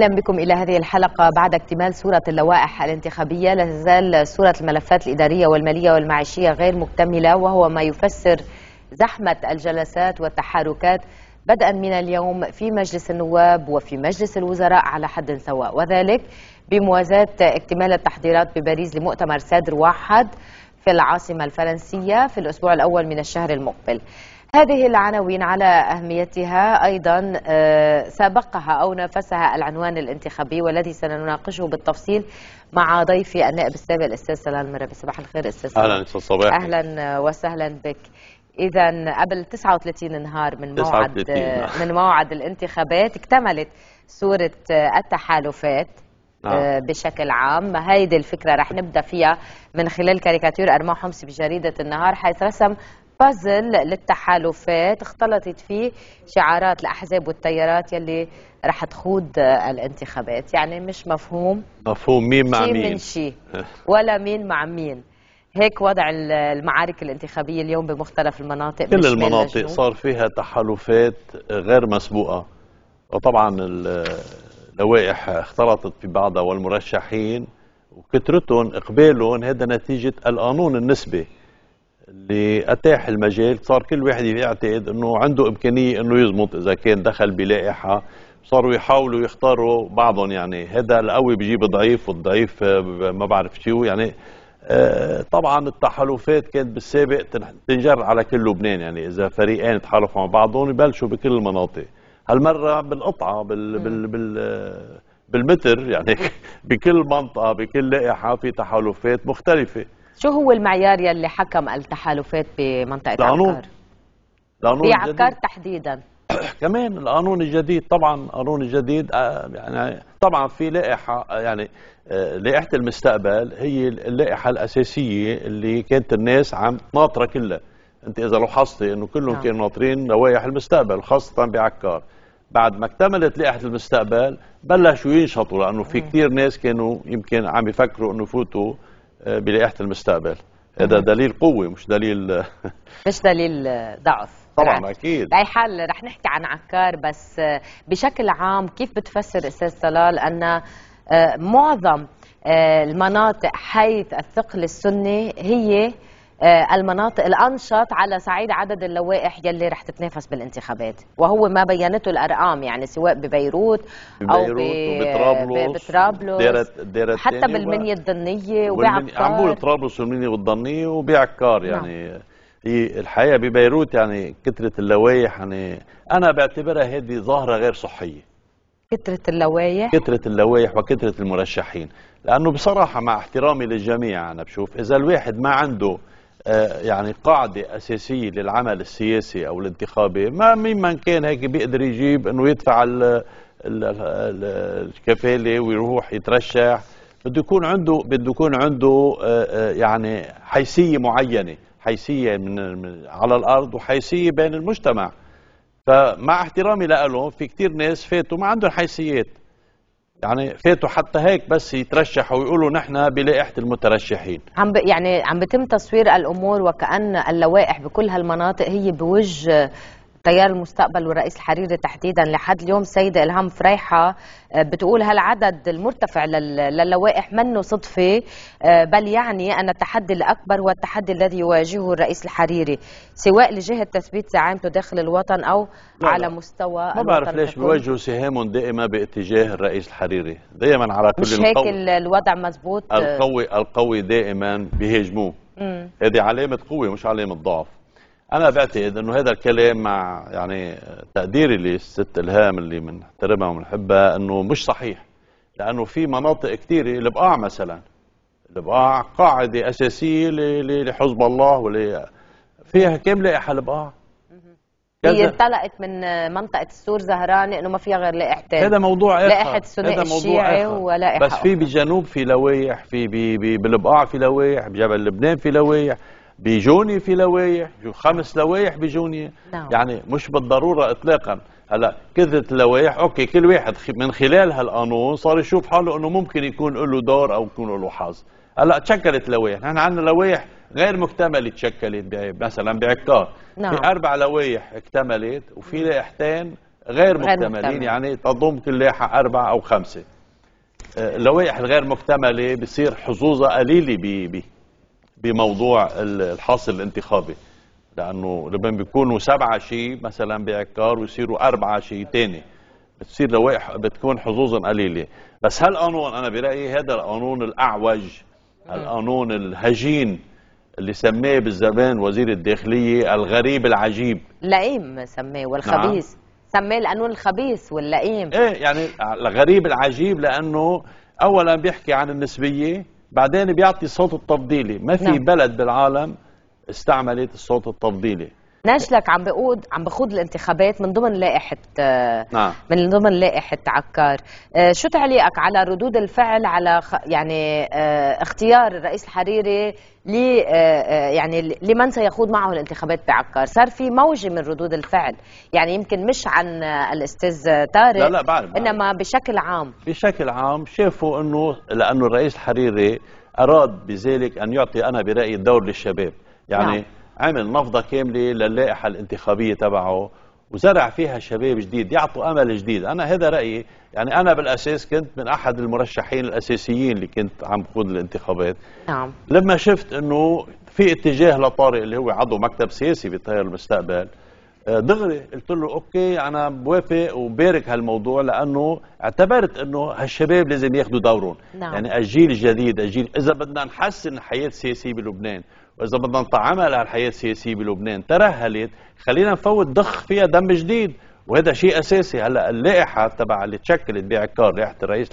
أهلا بكم إلى هذه الحلقة بعد اكتمال صوره اللوائح الانتخابية لا تزال صوره الملفات الإدارية والمالية والمعيشية غير مكتملة وهو ما يفسر زحمة الجلسات والتحركات بدءا من اليوم في مجلس النواب وفي مجلس الوزراء على حد سواء وذلك بموازاة اكتمال التحضيرات بباريس لمؤتمر سادر واحد في العاصمة الفرنسية في الأسبوع الأول من الشهر المقبل هذه العناوين على أهميتها أيضا آه، سبقها أو نافسها العنوان الانتخابي والذي سنناقشه بالتفصيل مع ضيفي النائب السابق الأستاذ سلام المربي صباح الخير أستاذ أهلا أستاذ صباح أهلا وسهلا بك إذا قبل 39 نهار من موعد آه، من موعد الانتخابات اكتملت صورة التحالفات آه. نعم. بشكل عام هيدي الفكرة رح نبدأ فيها من خلال كاريكاتير أرماح حمصي بجريدة النهار حيث رسم بازل للتحالفات اختلطت فيه شعارات الأحزاب والتيارات يلي رح تخوض الانتخابات يعني مش مفهوم مفهوم مين مع مين من شي ولا مين مع مين هيك وضع المعارك الانتخابية اليوم بمختلف المناطق كل المناطق صار فيها تحالفات غير مسبوقة وطبعا اللوائح اختلطت ببعضها والمرشحين وكترتهم اقبالهم هذا نتيجة القانون النسبي اللي اتاح المجال صار كل واحد يعتقد انه عنده امكانيه انه يزمط اذا كان دخل بلائحه صاروا يحاولوا يختاروا بعضهم يعني هذا القوي بجيب ضعيف والضعيف ما بعرف شو يعني آه، طبعا التحالفات كانت بالسابق تنجر على كل لبنان يعني اذا فريقين تحالفوا مع بعضهم يبلشوا بكل المناطق هالمره بالقطعه بال بال بال بالمتر يعني بكل منطقه بكل لائحه في تحالفات مختلفه شو هو المعيار يلي حكم التحالفات بمنطقه القانون عكار؟ القانون بعكار تحديدا كمان القانون الجديد طبعا القانون الجديد آه، يعني طبعا في لائحه يعني آه، لائحه المستقبل هي اللائحه الاساسيه اللي كانت الناس عم ناطره كلها انت اذا لاحظتي انه كلهم نعم. كانوا ناطرين لوائح المستقبل خاصه بعكار بعد ما اكتملت لائحه المستقبل بلشوا ينشطوا لانه في كثير ناس كانوا يمكن عم يفكروا انه يفوتوا آه، بلائحه المستقبل هذا دليل قوه مش دليل آه، مش دليل آه، ضعف طبعا اكيد باي حال رح نحكي عن عكار بس بشكل عام كيف بتفسر استاذ طلال ان معظم المناطق حيث الثقل السني هي آه، المناطق الانشط على صعيد عدد اللوائح يلي رح تتنافس بالانتخابات وهو ما بينته الارقام يعني سواء ببيروت او بطرابلس بطرابلس حتى بالمنيه الضنيه وبعكار عم بقول طرابلس والمنيه والضنيه وبعكار نعم. يعني نعم. هي الحقيقه ببيروت يعني كثره اللوائح يعني انا بعتبرها هذه ظاهره غير صحيه كثره اللوائح كثره اللوائح وكثره المرشحين لانه بصراحه مع احترامي للجميع انا بشوف اذا الواحد ما عنده آه، يعني قاعدة أساسية للعمل السياسي أو الانتخابي ما مين كان هيك بيقدر يجيب أنه يدفع ال الكفاله ويروح يترشح بده يكون عنده بده يكون عنده آه، آه، يعني حيثيه معينه حيثيه من على الارض وحيثيه بين المجتمع فمع احترامي له في كثير ناس فاتوا ما عندهم حيثيات يعني فاتوا حتى هيك بس يترشحوا ويقولوا نحن بلائحه المترشحين عم ب... يعني عم بتم تصوير الامور وكان اللوائح بكل هالمناطق هي بوجه تيار المستقبل والرئيس الحريري تحديدا لحد اليوم سيدة إلهام فريحة آه، بتقول هالعدد المرتفع للوائح منه صدفة آه، بل يعني أن التحدي الأكبر هو التحدي الذي يواجهه الرئيس الحريري سواء لجهة تثبيت زعامته داخل الوطن أو لا على لا. مستوى ما بعرف ليش بيوجهوا سهام دائما باتجاه الرئيس الحريري دائما على كل مش هيك القوي. الوضع مزبوط القوي القوي دائما بيهاجموه هذه علامة قوة مش علامة ضعف انا بعتقد انه هذا الكلام مع يعني تقديري للست الهام اللي بنحترمها وبنحبها انه مش صحيح لانه في مناطق كثيره البقاع مثلا البقاع قاعده اساسيه لحزب الله ول فيها كم لائحه البقاع هي انطلقت من منطقة السور زهران انه ما فيها غير لائحتين هذا موضوع اخر لائحة سناء الشيعي ولائحة بس في بجنوب في لوايح في بالبقاع في لوايح بجبل لبنان في لوايح بيجوني في لوايح خمس لوايح بيجوني نعم. يعني مش بالضروره اطلاقا هلا كثره اللوايح اوكي كل واحد من خلال هالقانون صار يشوف حاله انه ممكن يكون له دور او يكون له حظ هلا تشكلت لوايح نحن عندنا لوايح غير مكتمله تشكلت مثلا بعكار نعم. في اربع لوايح اكتملت وفي لائحتين غير مكتملين مكتمل. يعني تضم كل لائحه اربع او خمسه اللوائح آه، الغير مكتمله بصير حظوظها قليله بموضوع الحاصل الانتخابي لانه لما بيكونوا سبعه شيء مثلا بعكار ويصيروا اربعه شيء ثاني بتصير لوائح بتكون حظوظا قليله بس هالقانون انا برايي هذا القانون الاعوج القانون الهجين اللي سماه بالزمان وزير الداخليه الغريب العجيب لئيم سماه والخبيث نعم. سماه القانون الخبيث واللئيم ايه يعني الغريب العجيب لانه اولا بيحكي عن النسبيه بعدين بيعطي صوت التفضيلي ما في نعم. بلد بالعالم استعملت الصوت التفضيلي ناشلك عم بقود عم بخوض الانتخابات من ضمن لائحه آه، نعم. من ضمن لائحه عكار آه، شو تعليقك على ردود الفعل على يعني آه، اختيار الرئيس الحريري ل يعني لمن سيخوض معه الانتخابات بعكار صار في موجه من ردود الفعل يعني يمكن مش عن الاستاذ طارق لا لا بعرف انما بشكل عام بشكل عام شافوا انه لانه الرئيس الحريري اراد بذلك ان يعطي انا برايي الدور للشباب يعني نعم. عمل نفضة كاملة للائحة الانتخابية تبعه وزرع فيها شباب جديد يعطوا أمل جديد أنا هذا رأيي يعني أنا بالأساس كنت من أحد المرشحين الأساسيين اللي كنت عم بقود الانتخابات نعم. لما شفت أنه في اتجاه لطارق اللي هو عضو مكتب سياسي بتيار المستقبل آه، دغري قلت له اوكي انا بوافق وبارك هالموضوع لانه اعتبرت انه هالشباب لازم ياخذوا دورهم نعم. يعني الجيل الجديد الجيل اذا بدنا نحسن الحياه السياسيه بلبنان واذا بدنا نطعمها على الحياه السياسيه بلبنان ترهلت خلينا نفوت ضخ فيها دم جديد وهذا شيء اساسي هلا اللائحه تبع اللي تشكلت بعكار لائحه الرئيس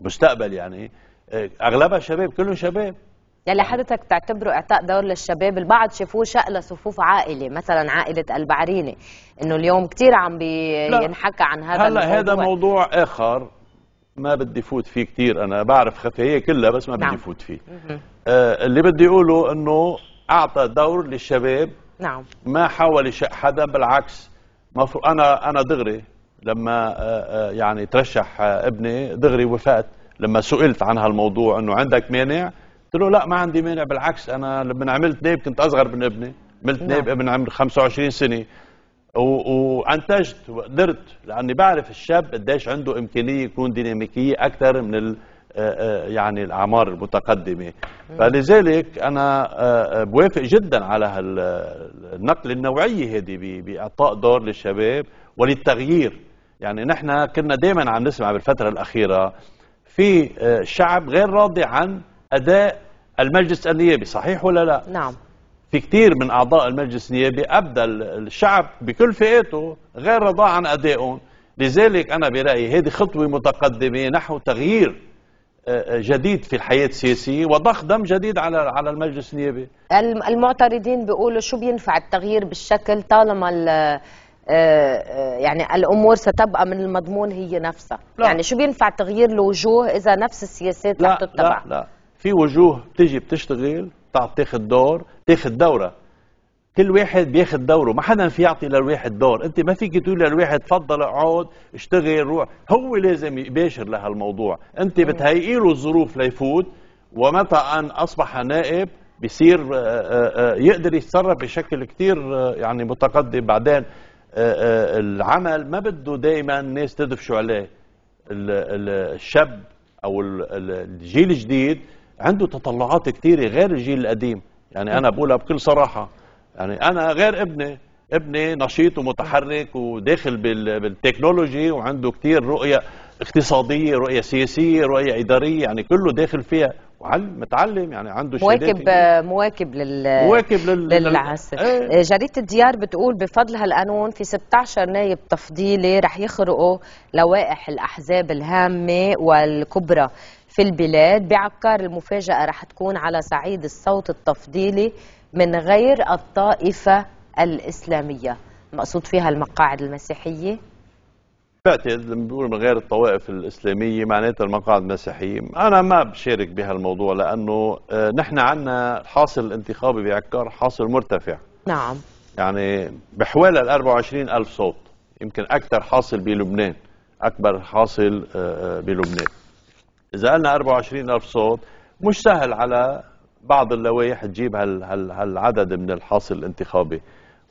المستقبل يعني إيه، اغلبها شباب كلهم شباب يلي يعني حضرتك تعتبره اعطاء دور للشباب البعض شافوه شقلة صفوف عائله مثلا عائله البعريني انه اليوم كثير عم بينحكى عن هذا هلا الموضوع. هذا موضوع اخر ما بدي فوت فيه كثير انا بعرف خفايا كلها بس ما بدي نعم. فوت فيه آه، اللي بدي اقوله انه اعطى دور للشباب نعم ما حاول يشق حدا بالعكس مفروض انا انا دغري لما آه، آه، يعني ترشح ابني دغري وفات لما سئلت عن هالموضوع انه عندك مانع قلت له لا ما عندي مانع بالعكس انا لما عملت نائب كنت اصغر من ابني عملت نعم. نائب ابن عمري 25 سنه وانتجت وقدرت لاني بعرف الشاب قديش عنده امكانيه يكون ديناميكيه اكثر من ال... آه، آه، يعني الاعمار المتقدمه فلذلك انا آه، بوافق جدا على النقل النوعيه هذه باعطاء دور للشباب وللتغيير يعني نحن كنا دائما عم نسمع بالفتره الاخيره في شعب غير راضي عن اداء المجلس النيابي صحيح ولا لا نعم في كثير من اعضاء المجلس النيابي ابدى الشعب بكل فئاته غير رضاه عن ادائهم لذلك انا برايي هذه خطوه متقدمه نحو تغيير جديد في الحياة السياسية وضخ دم جديد على على المجلس النيابي المعترضين بيقولوا شو بينفع التغيير بالشكل طالما آه، آه، يعني الامور ستبقى من المضمون هي نفسها لا. يعني شو بينفع تغيير الوجوه اذا نفس السياسات لا تتبع لا لا في وجوه بتيجي بتشتغل بتاخذ دور تاخذ دوره كل واحد بياخذ دوره ما حدا في يعطي للواحد دور انت ما فيك تقول للواحد تفضل اقعد اشتغل روح هو لازم يباشر لهالموضوع انت بتهيئي له الظروف ليفوت ومتى ان اصبح نائب بصير آه، آه، آه، يقدر يتصرف بشكل كثير يعني متقدم بعدين العمل ما بده دائما الناس تدفشوا عليه الشاب او الجيل الجديد عنده تطلعات كثيره غير الجيل القديم يعني انا بقولها بكل صراحه يعني انا غير ابني ابني نشيط ومتحرك وداخل بالتكنولوجي وعنده كتير رؤية اقتصادية رؤية سياسية رؤية إدارية يعني كله داخل فيها متعلم يعني عنده مواكب مواكب لل مواكب لل, للعصر ايه؟ جريده الديار بتقول بفضل هالقانون في 16 نائب تفضيلي رح يخرقوا لوائح الاحزاب الهامه والكبرى في البلاد بعكار المفاجاه رح تكون على صعيد الصوت التفضيلي من غير الطائفة الإسلامية مقصود فيها المقاعد المسيحية بعتقد لما بنقول من غير الطوائف الإسلامية معناتها المقاعد المسيحية أنا ما بشارك بهالموضوع لأنه آه، نحن عنا الحاصل الانتخابي بعكار حاصل مرتفع نعم يعني بحوالي ال 24 ألف صوت يمكن أكثر حاصل بلبنان أكبر حاصل آه، آه، بلبنان إذا قلنا 24 ألف صوت مش سهل على بعض اللوائح تجيب هالعدد من الحاصل الانتخابي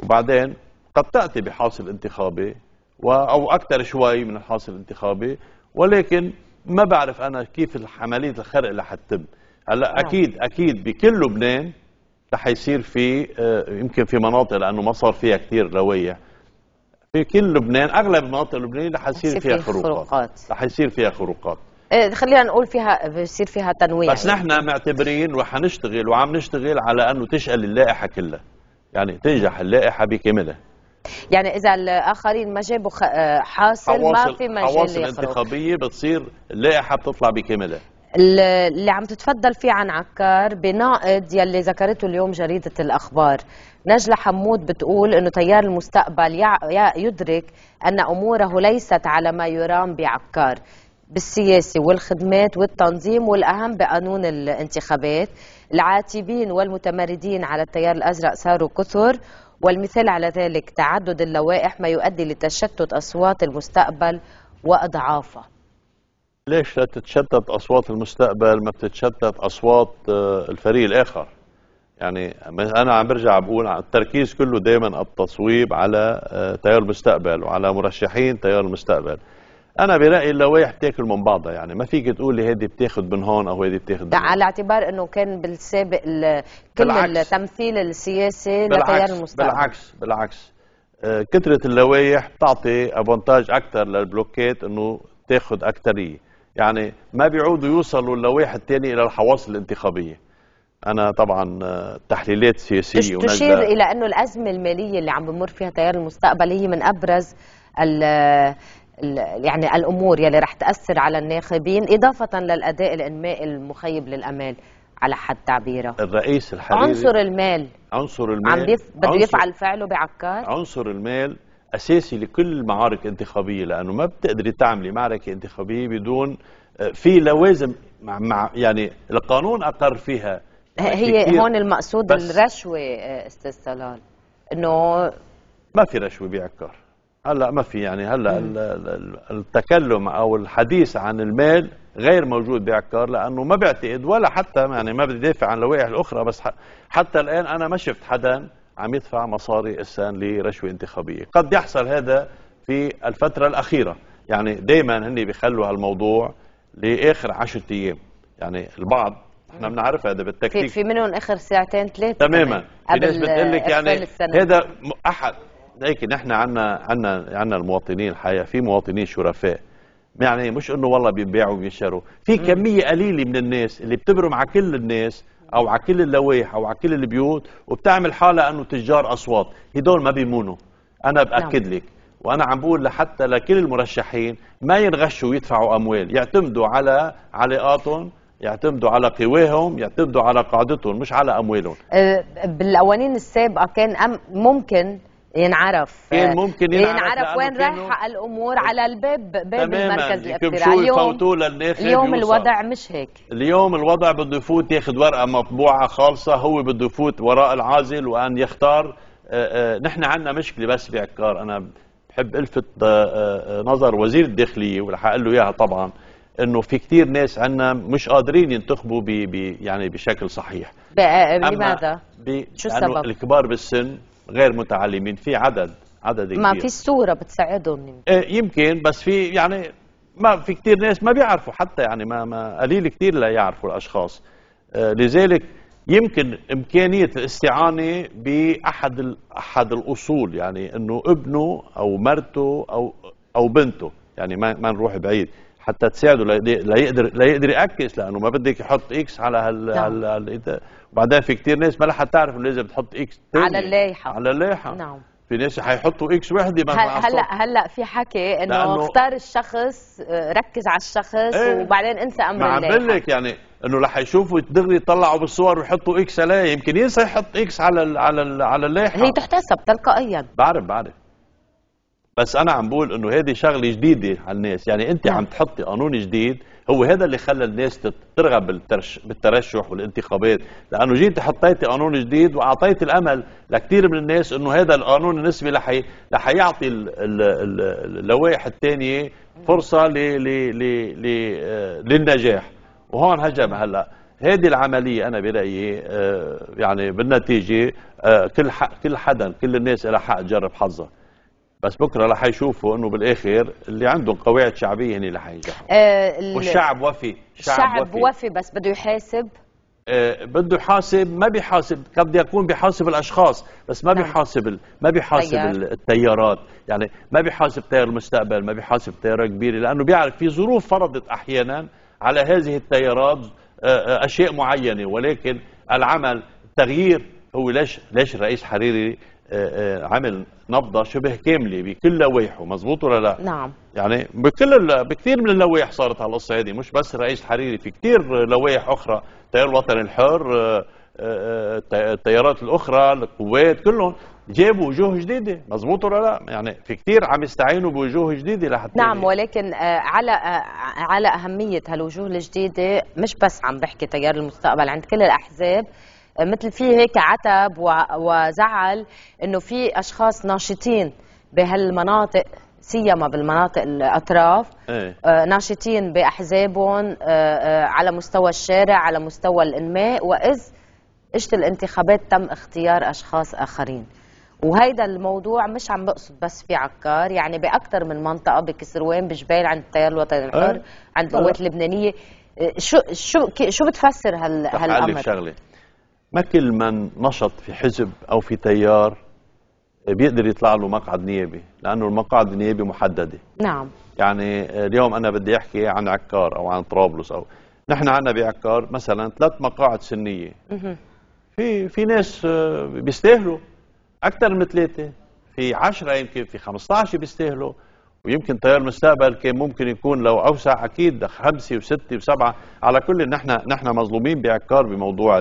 وبعدين قد تأتي بحاصل انتخابي أو أكثر شوي من الحاصل الانتخابي ولكن ما بعرف أنا كيف عملية الخرق اللي حتتم هلا نعم. أكيد أكيد بكل لبنان رح يصير في آه، يمكن في مناطق لأنه ما صار فيها كثير لوائح في كل لبنان أغلب مناطق لبنان رح يصير فيها خروقات رح يصير فيها خروقات إيه، خلينا نقول فيها بصير فيها تنويع بس يعني. نحن معتبرين وحنشتغل وعم نشتغل على انه تشقل اللائحه كلها يعني تنجح اللائحه بكاملها يعني اذا الاخرين ما جابوا آه، حاصل ما في مجال حواصل انتخابيه بتصير اللائحه بتطلع بكاملها اللي عم تتفضل فيه عن عكار بناقد يلي ذكرته اليوم جريدة الأخبار نجلة حمود بتقول أنه تيار المستقبل يدرك أن أموره ليست على ما يرام بعكار بالسياسة والخدمات والتنظيم والأهم بقانون الانتخابات العاتبين والمتمردين على التيار الأزرق صاروا كثر والمثال على ذلك تعدد اللوائح ما يؤدي لتشتت أصوات المستقبل وأضعافه ليش لا تتشتت أصوات المستقبل ما بتتشتت أصوات آه، الفريق الآخر يعني أنا عم برجع بقول التركيز كله دائما التصويب على آه، تيار المستقبل وعلى مرشحين تيار المستقبل انا برايي اللوائح بتاكل من بعضها يعني ما فيك تقولي لي هذه بتاخد من هون او هذه بتاخد من هون على اعتبار انه كان بالسابق كل التمثيل السياسي لتيار المستقبل بالعكس بالعكس آه، كثره اللوائح بتعطي افونتاج اكثر للبلوكات انه تاخد اكثريه يعني ما بيعودوا يوصلوا اللوائح الثانيه الى الحواصل الانتخابيه انا طبعا آه، تحليلات سياسيه تشير الى انه الازمه الماليه اللي عم بمر فيها تيار المستقبل هي من ابرز يعني الامور يلي رح تاثر على الناخبين اضافه للاداء الانمائي المخيب للامال على حد تعبيره الرئيس الحريري عنصر المال عنصر المال عم بيف... بده يفعل فعله بعكار عنصر المال اساسي لكل المعارك الانتخابيه لانه ما بتقدري تعملي معركه انتخابيه بدون آه، في لوازم مع... مع يعني القانون اقر فيها هي هون المقصود الرشوه آه، استاذ صلال انه ما في رشوه بعكار هلا ما في يعني هلا التكلم او الحديث عن المال غير موجود بعكار لانه ما بعتقد ولا حتى يعني ما بدي دافع عن لوائح الاخرى بس حتى الان انا ما شفت حدا عم يدفع مصاري السان لرشوه انتخابيه، قد يحصل هذا في الفتره الاخيره، يعني دائما هني بيخلوا هالموضوع لاخر 10 ايام، يعني البعض احنا بنعرف هذا بالتكتيك في, في منهم اخر ساعتين ثلاثه تماما في ناس بتقول لك يعني هذا احد لكن احنا عنا عنا عنا المواطنين الحقيقه في مواطنين شرفاء يعني مش انه والله بيبيعوا وبيشتروا في كميه قليله من الناس اللي بتبرم على كل الناس او على كل اللوائح او على كل البيوت وبتعمل حالها انه تجار اصوات هدول ما بيمونوا انا باكد نعم. لك وانا عم بقول لحتى لكل المرشحين ما ينغشوا ويدفعوا اموال يعتمدوا على علاقاتهم يعتمدوا على قواهم يعتمدوا على قاعدتهم مش على اموالهم أه، بالاوانين السابقه كان ممكن ينعرف ممكن ينعرف, ينعرف وين رايحه الامور أه، على الباب باب المركز الاقتراعي اليوم اليوم الوضع مش هيك اليوم الوضع بده يفوت ياخذ ورقه مطبوعه خالصه هو بده يفوت وراء العازل وان يختار أه، أه، نحن عندنا مشكله بس بعكار انا بحب الفت نظر وزير الداخليه ورح اقول له اياها طبعا انه في كثير ناس عندنا مش قادرين ينتخبوا ب يعني بشكل صحيح لماذا؟ شو السبب؟ الكبار بالسن غير متعلمين في عدد عدد كبير ما في صوره بتساعدهم يمكن إيه، يمكن بس في يعني ما في كثير ناس ما بيعرفوا حتى يعني ما ما قليل كثير لا يعرفوا الاشخاص إيه، لذلك يمكن امكانيه الاستعانه باحد احد الاصول يعني انه ابنه او مرته او او بنته يعني ما ما نروح بعيد حتى تساعده لا يقدر لا يقدر يعكس لانه ما بدك يحط اكس على هال على نعم. هال وبعدين في كثير ناس ما لها تعرف انه لازم تحط اكس تاني على اللائحه على اللائحه نعم في ناس حيحطوا اكس وحده ما هلا هلا هلا في حكي انه اختار الشخص ركز على الشخص ايه؟ وبعدين انسى امر اللائحه ما عم بقول لك يعني انه رح يشوفوا دغري يطلعوا بالصور ويحطوا اكس عليه يمكن ينسى يحط اكس على ال على ال على اللائحه هي تحتسب تلقائيا بعرف بعرف بس انا عم بقول انه هذه شغله جديده على الناس يعني انت نعم. عم تحطي قانون جديد هو هذا اللي خلى الناس ترغب بالترش بالترشح والانتخابات لانه جيت حطيتي قانون جديد واعطيتي الامل لكثير من الناس انه هذا القانون النسبي رح رح يعطي اللوائح الثانيه فرصه ل لي آه، للنجاح وهون هجم هلا هذه العمليه انا برايي آه، يعني بالنتيجه آه، كل كل حدا كل الناس لها حق تجرب حظها بس بكره رح يشوفوا انه بالاخر اللي عندهم قواعد شعبيه هن اللي حينجحوا آه والشعب وفي الشعب وفي. وفي بس بده يحاسب آه بده يحاسب ما بيحاسب قد يكون بيحاسب الاشخاص بس ما نعم. بيحاسب ال... ما بيحاسب التيارات يعني ما بيحاسب تيار المستقبل ما بيحاسب تيار كبيره لانه بيعرف في ظروف فرضت احيانا على هذه التيارات آه, آه، اشياء معينه ولكن العمل التغيير هو ليش ليش الرئيس حريري آه، آه، عامل نبضه شبه كامله بكل لوائحه مزبوط ولا لا نعم يعني بكل بكثير من اللوائح صارت على القصه هذه مش بس الرئيس الحريري في كثير لوائح اخرى تيار الوطني الحر التيارات آه، الاخرى القوات كلهم جابوا وجوه جديده مزبوط ولا لا يعني في كثير عم يستعينوا بوجوه جديده لحتى نعم ولكن على على اهميه هالوجوه الجديده مش بس عم بحكي تيار المستقبل عند كل الاحزاب مثل في هيك عتب وزعل انه في اشخاص ناشطين بهالمناطق سيما بالمناطق الاطراف ايه؟ آه، ناشطين باحزابهم آه، آه، على مستوى الشارع على مستوى الانماء واذ اجت الانتخابات تم اختيار اشخاص اخرين وهيدا الموضوع مش عم بقصد بس في عكار يعني باكثر من منطقه بكسروان بجبال عند التيار الوطني إيه. الحر عند القوات اللبنانيه شو شو شو بتفسر هال هالامر؟ شغله ما كل من نشط في حزب أو في تيار بيقدر يطلع له مقعد نيابي لأنه المقاعد النيابي محددة نعم يعني اليوم أنا بدي أحكي عن عكار أو عن طرابلس أو نحن عندنا بعكار مثلا ثلاث مقاعد سنية في في ناس بيستاهلوا أكثر من ثلاثة في 10 يمكن في 15 بيستاهلوا ويمكن تيار المستقبل كان ممكن يكون لو اوسع اكيد خمسه وسته وسبعه على كل إن احنا نحن مظلومين بعكار بموضوع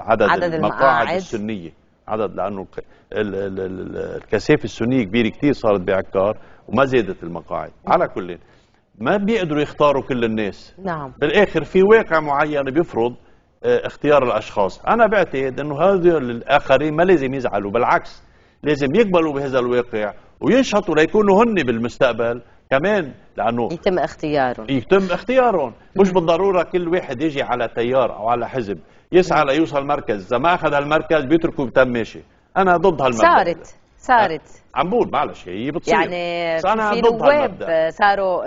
عدد, عدد المقاعد السنيه عدد لانه الكثافه السنيه كبيره كثير صارت بعكار وما زادت المقاعد على كل ما بيقدروا يختاروا كل الناس نعم بالاخر في واقع معين بيفرض آه، اختيار الاشخاص انا بعتقد انه هذول الاخرين ما لازم يزعلوا بالعكس لازم يقبلوا بهذا الواقع وينشطوا ليكونوا هن بالمستقبل كمان لانه يتم اختيارهم يتم اختيارهم مش بالضروره كل واحد يجي على تيار او على حزب يسعى ليوصل مركز اذا ما اخذ هالمركز بيتركه بتم ماشي انا ضد هالمبدا صارت صارت عم بقول معلش هي بتصير يعني في نواب صاروا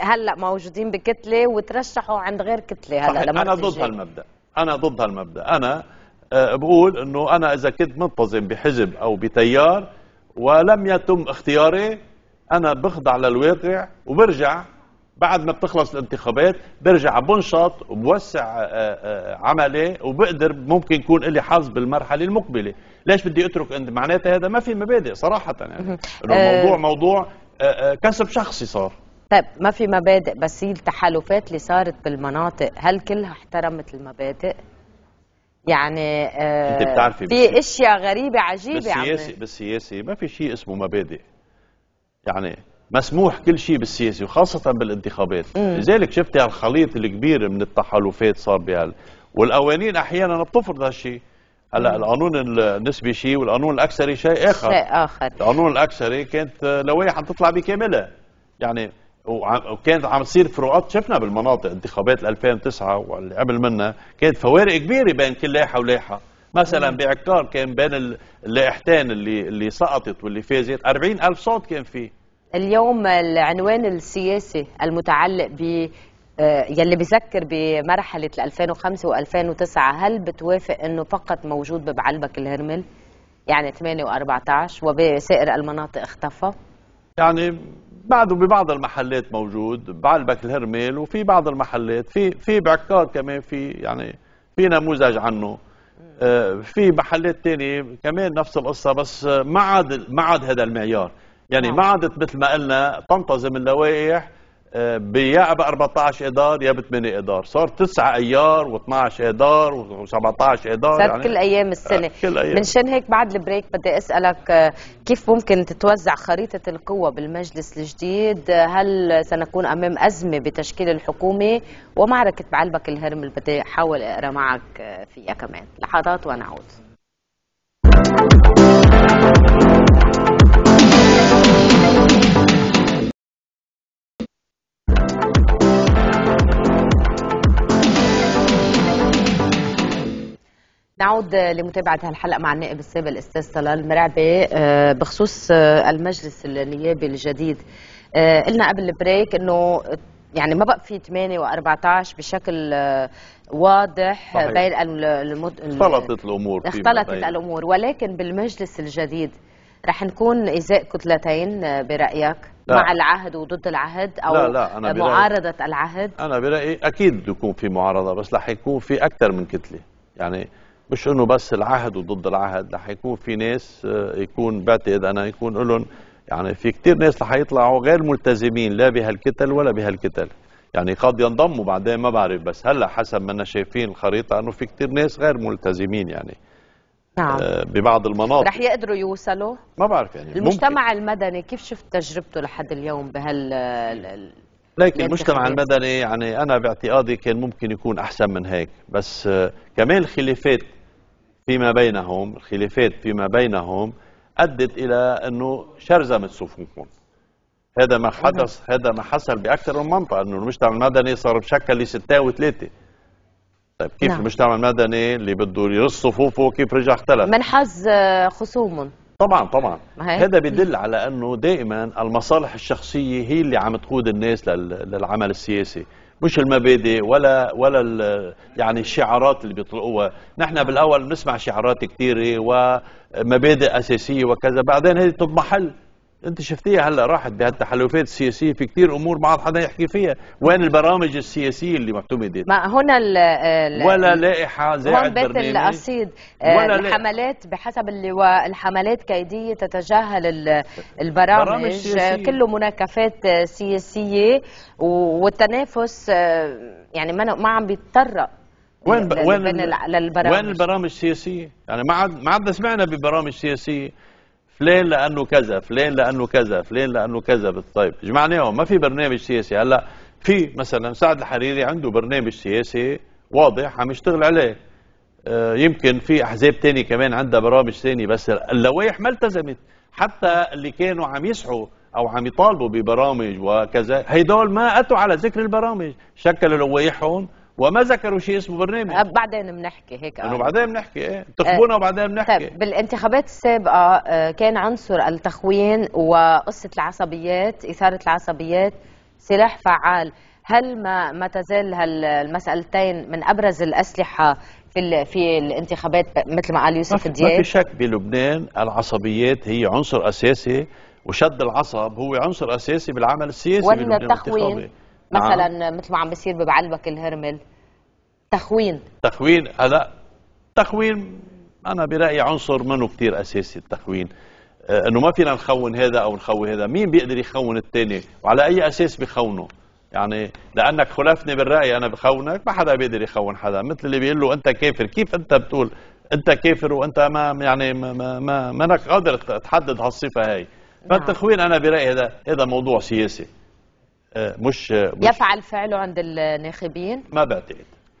هلا موجودين بكتله وترشحوا عند غير كتله هلا لما انا ضد هالمبدا انا ضد هالمبدا انا آه، بقول انه انا اذا كنت منتظم بحزب او بتيار ولم يتم اختياري انا بخضع للواقع وبرجع بعد ما بتخلص الانتخابات برجع بنشط وبوسع آه، آه، عملي وبقدر ممكن يكون لي حظ بالمرحله المقبله ليش بدي اترك معناتها هذا ما في مبادئ صراحه يعني الموضوع آه، موضوع كسب شخصي صار طيب ما في مبادئ بس هي التحالفات اللي صارت بالمناطق هل كلها احترمت المبادئ يعني آه، انت بتعرفي في اشياء غريبه عجيبه بالسياسي عم. بالسياسي ما في شيء اسمه مبادئ يعني مسموح كل شيء بالسياسي وخاصه بالانتخابات لذلك شفتي الخليط الكبير من التحالفات صار بهال والقوانين احيانا بتفرض هالشيء هلا القانون النسبي شيء والقانون الاكثري شيء اخر شيء اخر القانون الاكثري كانت لوائح عم تطلع بكاملها يعني وكانت عم تصير فروقات شفنا بالمناطق انتخابات 2009 واللي قبل منها كانت فوارق كبيره بين كل لائحه ولايحه مثلا بعكار كان بين اللائحتين اللي اللي سقطت واللي فازت 40 ألف صوت كان فيه اليوم العنوان السياسي المتعلق ب آه، يلي بذكر بمرحلة 2005 و2009 هل بتوافق أنه فقط موجود ببعلبك الهرمل يعني 8 و14 وبسائر المناطق اختفى؟ يعني بعده ببعض المحلات موجود بعلبك الهرميل وفي بعض المحلات في في بعكار كمان في يعني في نموذج عنه آه، في محلات تانية كمان نفس القصة بس ما عاد ما عاد هذا المعيار يعني نعم. ما عادت مثل ما قلنا تنتظم اللوائح بيا ب 14 اذار يا ب 8 اذار صار 9 ايار و12 اذار و17 اذار صار يعني كل ايام السنه آه، كل أيام. من شان هيك بعد البريك بدي اسالك آه، كيف ممكن تتوزع خريطه القوى بالمجلس الجديد هل سنكون امام ازمه بتشكيل الحكومه ومعركه بعلبك الهرم اللي بدي احاول اقرا معك آه، فيها كمان لحظات ونعود نعود لمتابعة هالحلقة مع النائب السابق الأستاذ طلال مرعبي آه، بخصوص آه، المجلس النيابي الجديد آه، قلنا قبل البريك أنه يعني ما بقى في 8 و14 بشكل واضح بين المد... اختلطت الامور اختلطت الامور ولكن بالمجلس الجديد رح نكون ازاء كتلتين برايك لا. مع العهد وضد العهد او لا لا أنا معارضه العهد انا برايي اكيد يكون في معارضه بس رح يكون في اكثر من كتله يعني مش انه بس العهد وضد العهد رح يكون في ناس آه، يكون بعتقد انا يكون لهم يعني في كثير ناس رح يطلعوا غير ملتزمين لا بهالكتل ولا بهالكتل يعني قد ينضموا بعدين ما بعرف بس هلا حسب ما انا شايفين الخريطه انه في كثير ناس غير ملتزمين يعني نعم آه، ببعض المناطق رح يقدروا يوصلوا ما بعرف يعني المجتمع ممكن. المدني كيف شفت تجربته لحد اليوم بهال لكن المجتمع المدني يعني انا باعتقادي كان ممكن يكون احسن من هيك بس آه، كمان الخلافات فيما بينهم الخلافات فيما بينهم أدت إلى أنه شرزمت صفوفهم هذا ما حدث هذا ما حصل بأكثر من منطقة أنه المجتمع المدني صار مشكل لستة وثلاثة طيب كيف نعم. المجتمع المدني اللي بده يرص صفوفه كيف رجع اختلف من حز آه، خصوم طبعا طبعا هذا بيدل على انه دائما المصالح الشخصيه هي اللي عم تقود الناس للعمل السياسي مش المبادئ ولا ولا يعني الشعارات اللي بيطلقوها نحن بالاول بنسمع شعارات كثيره ومبادئ اساسيه وكذا بعدين هذه تضمحل انت شفتيها هلا راحت بهالتحالفات السياسيه في كثير امور ما عاد حدا يحكي فيها وين البرامج السياسيه اللي معتمده؟ ما هنا الـ الـ ولا لائحه زائد بيت القصيد آه، الحملات بحسب اللواء الحملات كيديه تتجاهل البرامج آه، كله مناكفات آه، سياسيه والتنافس يعني ما عم بيتطرق وين وين وين البرامج السياسيه؟ يعني ما عاد ما عدنا سمعنا ببرامج سياسيه فلان لانه كذا فلان لانه كذا فلان لانه كذا بالطيب جمعناهم ما في برنامج سياسي هلا في مثلا سعد الحريري عنده برنامج سياسي واضح عم يشتغل عليه آه، يمكن في احزاب ثانيه كمان عندها برامج ثانيه بس اللوائح ما التزمت حتى اللي كانوا عم يسعوا او عم يطالبوا ببرامج وكذا هيدول ما اتوا على ذكر البرامج شكلوا لوائحهم وما ذكروا شيء اسمه برنامج أه، بعدين بنحكي هيك انه آه. بعدين بنحكي ايه بتخبونا آه. وبعدين بنحكي طيب بالانتخابات السابقه آه، كان عنصر التخوين وقصه العصبيات اثاره العصبيات سلاح فعال هل ما ما تزال هالمسالتين من ابرز الاسلحه في في الانتخابات مثل ما قال يوسف الدياب ما في شك بلبنان العصبيات هي عنصر اساسي وشد العصب هو عنصر اساسي بالعمل السياسي ولا التخوين نعم. مثلا مثل ما عم بيصير ببعلبك الهرمل تخوين تخوين هلا تخوين انا برايي عنصر منه كثير اساسي التخوين آه، انه ما فينا نخون هذا او نخون هذا مين بيقدر يخون الثاني وعلى اي اساس بخونه يعني لانك خلفني بالراي انا بخونك ما حدا بيقدر يخون حدا مثل اللي بيقول له انت كافر كيف انت بتقول انت كافر وانت ما يعني ما ما ما, انك قادر تحدد هالصفه هاي نعم. فالتخوين انا برايي هذا هذا موضوع سياسي آه، مش, آه، مش يفعل فعله عند الناخبين ما بعتقد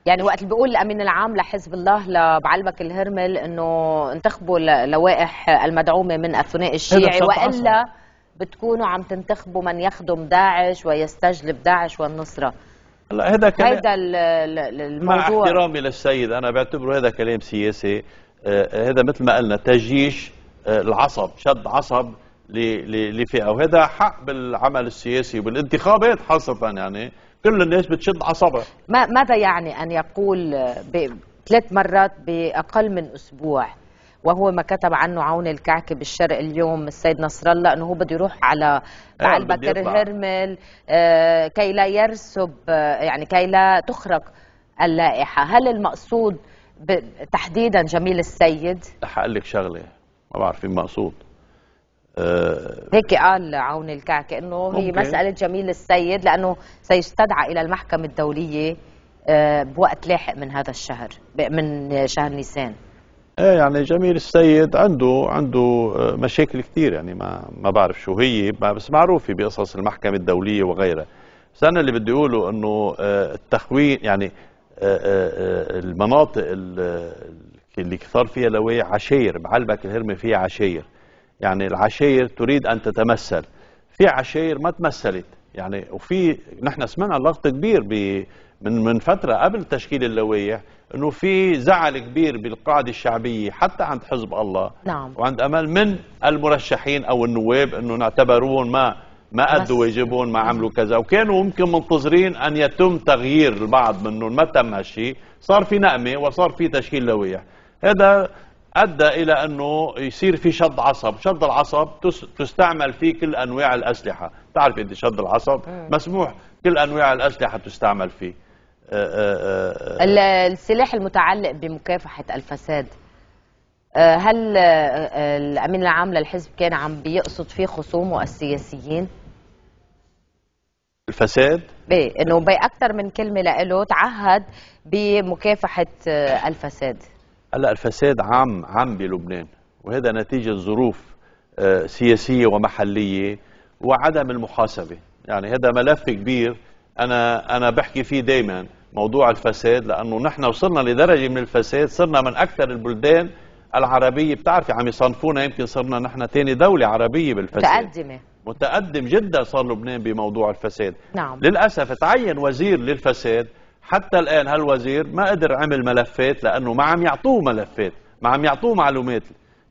يعني وقت اللي بيقول الامين العام لحزب الله لبعلبك الهرمل انه انتخبوا لوائح المدعومه من الثنائي الشيعي والا بتكونوا عم تنتخبوا من يخدم داعش ويستجلب داعش والنصره هلا هذا كلام هذا الموضوع مع احترامي للسيد انا بعتبره هذا كلام سياسي آه، هذا مثل ما قلنا تجيش العصب شد عصب لفئه وهذا حق بالعمل السياسي وبالانتخابات خاصه يعني كل الناس بتشد اعصابها ما ماذا يعني ان يقول ثلاث مرات باقل من اسبوع وهو ما كتب عنه عون الكعك بالشرق اليوم السيد نصر الله انه هو بده يروح على آه، على البكر هرمل آه، كي لا يرسب آه، يعني كي لا تخرق اللائحه، هل المقصود تحديدا جميل السيد؟ رح اقول لك شغله ما بعرف مين مقصود آه، هيك قال عون الكعك انه هي مساله جميل السيد لانه سيستدعى الى المحكمه الدوليه آه، بوقت لاحق من هذا الشهر من شهر نيسان ايه يعني جميل السيد عنده عنده آه، مشاكل كثير يعني ما ما بعرف شو هي بس معروفه بقصص المحكمه الدوليه وغيرها بس انا اللي بدي اقوله انه التخوين يعني المناطق اللي صار فيها لوايح عشاير بعلبك الهرمي فيها عشاير يعني العشائر تريد أن تتمثل في عشائر ما تمثلت يعني وفي نحن سمعنا لغط كبير من من فترة قبل تشكيل اللوائح أنه في زعل كبير بالقاعدة الشعبية حتى عند حزب الله نعم. وعند أمل من المرشحين أو النواب أنه نعتبرون ما ما أدوا واجبهم ما عملوا نعم. كذا وكانوا يمكن منتظرين أن يتم تغيير البعض منهم ما تم هالشيء صار في نقمة وصار في تشكيل لوائح هذا أدى إلى أنه يصير في شد عصب شد العصب تستعمل فيه كل أنواع الأسلحة تعرف أنت شد العصب مسموح كل أنواع الأسلحة تستعمل فيه آآ آه، آآ آه، آه، السلاح المتعلق بمكافحة الفساد هل الأمين العام للحزب كان عم بيقصد فيه خصومه السياسيين؟ الفساد؟ ايه انه باكثر من كلمه له تعهد بمكافحه الفساد هلا الفساد عام عام بلبنان وهذا نتيجه ظروف آه، سياسيه ومحليه وعدم المحاسبه يعني هذا ملف كبير انا انا بحكي فيه دائما موضوع الفساد لانه نحن وصلنا لدرجه من الفساد صرنا من اكثر البلدان العربيه بتعرفي عم يصنفونا يمكن صرنا نحن ثاني دوله عربيه بالفساد متقدمه متقدم جدا صار لبنان بموضوع الفساد نعم للاسف تعين وزير للفساد حتى الآن هالوزير ما قدر عمل ملفات لأنه ما عم يعطوه ملفات ما عم يعطوه معلومات